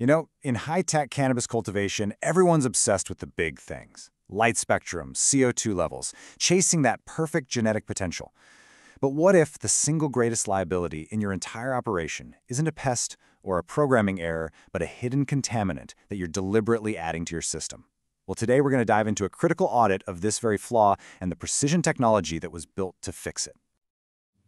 You know, in high-tech cannabis cultivation, everyone's obsessed with the big things. Light spectrum, CO2 levels, chasing that perfect genetic potential. But what if the single greatest liability in your entire operation isn't a pest or a programming error, but a hidden contaminant that you're deliberately adding to your system? Well, today we're going to dive into a critical audit of this very flaw and the precision technology that was built to fix it.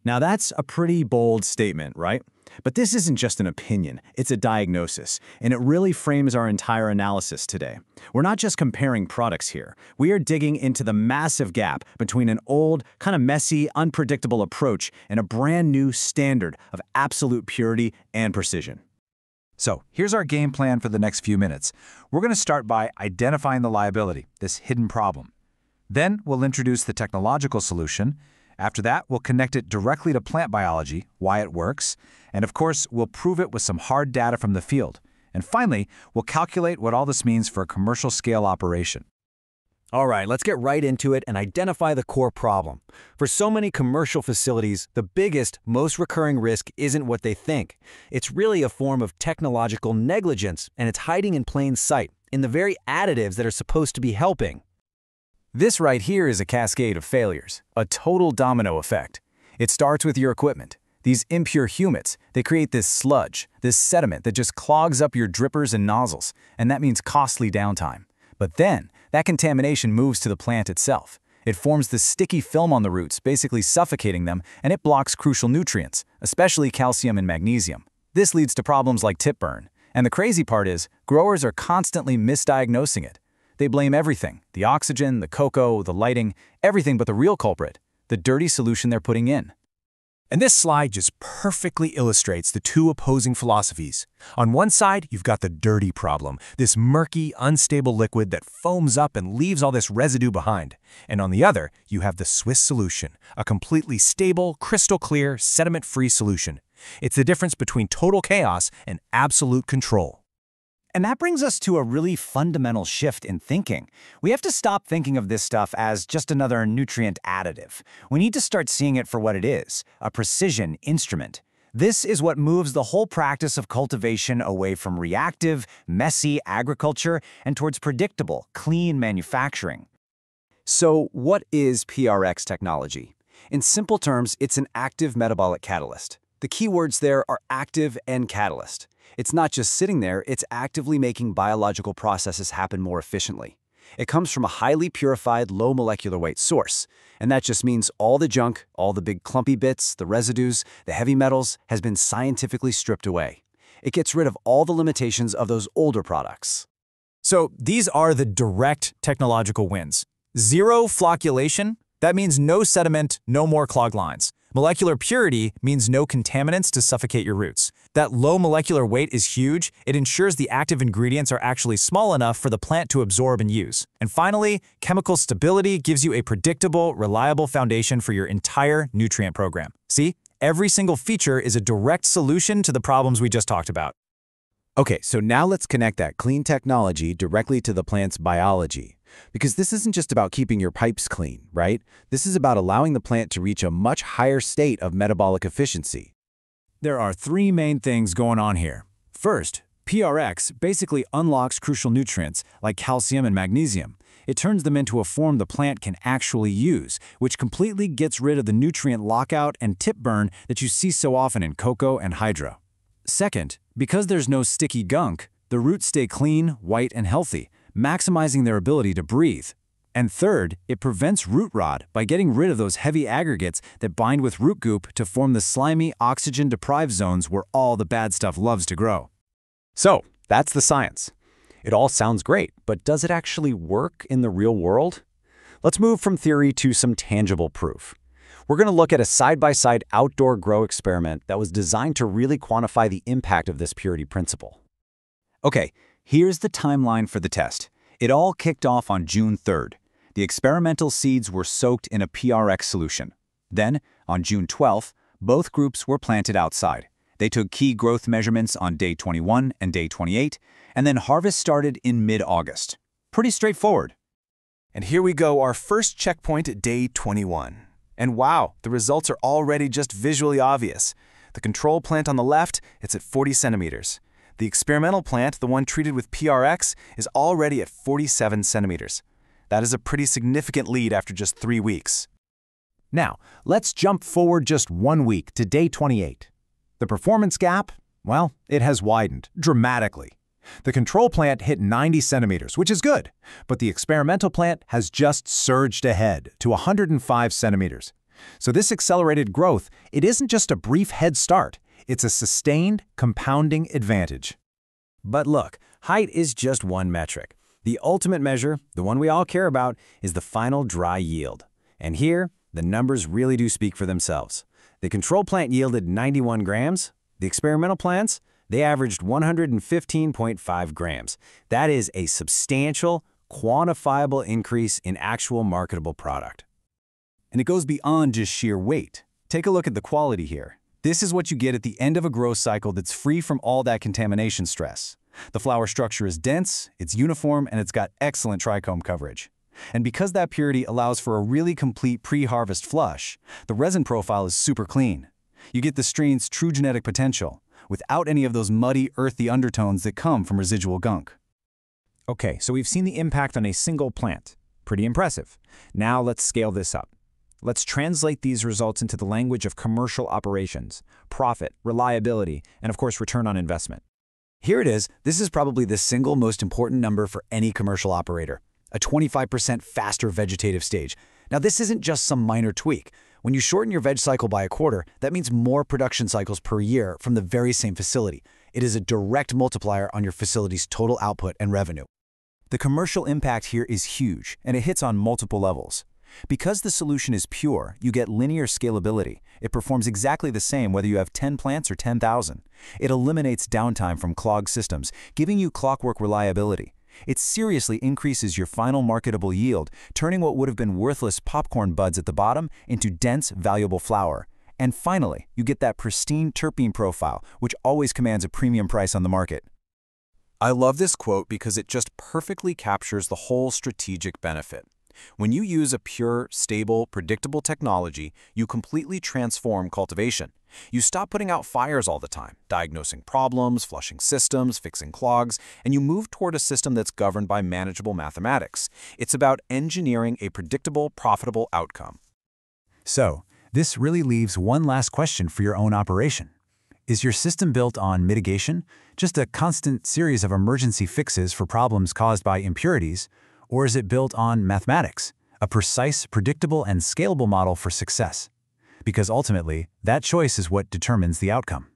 Now that's a pretty bold statement, right? But this isn't just an opinion, it's a diagnosis, and it really frames our entire analysis today. We're not just comparing products here. We are digging into the massive gap between an old, kind of messy, unpredictable approach and a brand new standard of absolute purity and precision. So here's our game plan for the next few minutes. We're going to start by identifying the liability, this hidden problem. Then we'll introduce the technological solution, after that, we'll connect it directly to plant biology, why it works, and of course, we'll prove it with some hard data from the field. And finally, we'll calculate what all this means for a commercial scale operation. All right, let's get right into it and identify the core problem. For so many commercial facilities, the biggest, most recurring risk isn't what they think. It's really a form of technological negligence, and it's hiding in plain sight, in the very additives that are supposed to be helping. This right here is a cascade of failures, a total domino effect. It starts with your equipment. These impure humets, they create this sludge, this sediment that just clogs up your drippers and nozzles, and that means costly downtime. But then, that contamination moves to the plant itself. It forms this sticky film on the roots, basically suffocating them, and it blocks crucial nutrients, especially calcium and magnesium. This leads to problems like tip burn. And the crazy part is, growers are constantly misdiagnosing it. They blame everything the oxygen, the cocoa, the lighting, everything but the real culprit, the dirty solution they're putting in. And this slide just perfectly illustrates the two opposing philosophies. On one side, you've got the dirty problem, this murky, unstable liquid that foams up and leaves all this residue behind. And on the other, you have the Swiss solution, a completely stable, crystal clear, sediment-free solution. It's the difference between total chaos and absolute control. And that brings us to a really fundamental shift in thinking. We have to stop thinking of this stuff as just another nutrient additive. We need to start seeing it for what it is, a precision instrument. This is what moves the whole practice of cultivation away from reactive, messy agriculture and towards predictable, clean manufacturing. So what is PRX technology? In simple terms, it's an active metabolic catalyst. The keywords there are active and catalyst. It's not just sitting there, it's actively making biological processes happen more efficiently. It comes from a highly purified, low molecular weight source, and that just means all the junk, all the big clumpy bits, the residues, the heavy metals, has been scientifically stripped away. It gets rid of all the limitations of those older products. So these are the direct technological wins. Zero flocculation, that means no sediment, no more clogged lines. Molecular purity means no contaminants to suffocate your roots. That low molecular weight is huge. It ensures the active ingredients are actually small enough for the plant to absorb and use. And finally, chemical stability gives you a predictable, reliable foundation for your entire nutrient program. See, every single feature is a direct solution to the problems we just talked about. Okay, so now let's connect that clean technology directly to the plant's biology. Because this isn't just about keeping your pipes clean, right? This is about allowing the plant to reach a much higher state of metabolic efficiency. There are three main things going on here. First, PRX basically unlocks crucial nutrients like calcium and magnesium. It turns them into a form the plant can actually use, which completely gets rid of the nutrient lockout and tip burn that you see so often in cocoa and hydro. Second, because there's no sticky gunk, the roots stay clean, white, and healthy, maximizing their ability to breathe. And third, it prevents root rot by getting rid of those heavy aggregates that bind with root goop to form the slimy, oxygen-deprived zones where all the bad stuff loves to grow. So, that's the science. It all sounds great, but does it actually work in the real world? Let's move from theory to some tangible proof. We're going to look at a side-by-side -side outdoor grow experiment that was designed to really quantify the impact of this purity principle. Okay, here's the timeline for the test. It all kicked off on June 3rd. The experimental seeds were soaked in a PRX solution. Then, on June 12th, both groups were planted outside. They took key growth measurements on day 21 and day 28, and then harvest started in mid-August. Pretty straightforward. And here we go, our first checkpoint at day 21. And wow, the results are already just visually obvious. The control plant on the left, it's at 40 centimeters. The experimental plant, the one treated with PRX, is already at 47 centimeters. That is a pretty significant lead after just three weeks. Now, let's jump forward just one week to day 28. The performance gap, well, it has widened dramatically. The control plant hit 90 centimeters, which is good, but the experimental plant has just surged ahead to 105 centimeters. So this accelerated growth, it isn't just a brief head start, it's a sustained, compounding advantage. But look, height is just one metric. The ultimate measure, the one we all care about, is the final dry yield. And here, the numbers really do speak for themselves. The control plant yielded 91 grams, the experimental plants, they averaged 115.5 grams. That is a substantial, quantifiable increase in actual marketable product. And it goes beyond just sheer weight. Take a look at the quality here. This is what you get at the end of a growth cycle that's free from all that contamination stress. The flower structure is dense, it's uniform, and it's got excellent trichome coverage. And because that purity allows for a really complete pre-harvest flush, the resin profile is super clean. You get the strain's true genetic potential, without any of those muddy, earthy undertones that come from residual gunk. Okay, so we've seen the impact on a single plant. Pretty impressive. Now let's scale this up. Let's translate these results into the language of commercial operations, profit, reliability, and of course return on investment. Here it is. This is probably the single most important number for any commercial operator, a 25% faster vegetative stage. Now this isn't just some minor tweak. When you shorten your veg cycle by a quarter, that means more production cycles per year from the very same facility. It is a direct multiplier on your facility's total output and revenue. The commercial impact here is huge, and it hits on multiple levels. Because the solution is pure, you get linear scalability. It performs exactly the same whether you have 10 plants or 10,000. It eliminates downtime from clogged systems, giving you clockwork reliability. It seriously increases your final marketable yield, turning what would have been worthless popcorn buds at the bottom into dense, valuable flour. And finally, you get that pristine terpene profile, which always commands a premium price on the market. I love this quote because it just perfectly captures the whole strategic benefit. When you use a pure, stable, predictable technology, you completely transform cultivation. You stop putting out fires all the time, diagnosing problems, flushing systems, fixing clogs, and you move toward a system that's governed by manageable mathematics. It's about engineering a predictable, profitable outcome. So, this really leaves one last question for your own operation. Is your system built on mitigation, just a constant series of emergency fixes for problems caused by impurities, or is it built on mathematics, a precise, predictable, and scalable model for success? Because ultimately, that choice is what determines the outcome.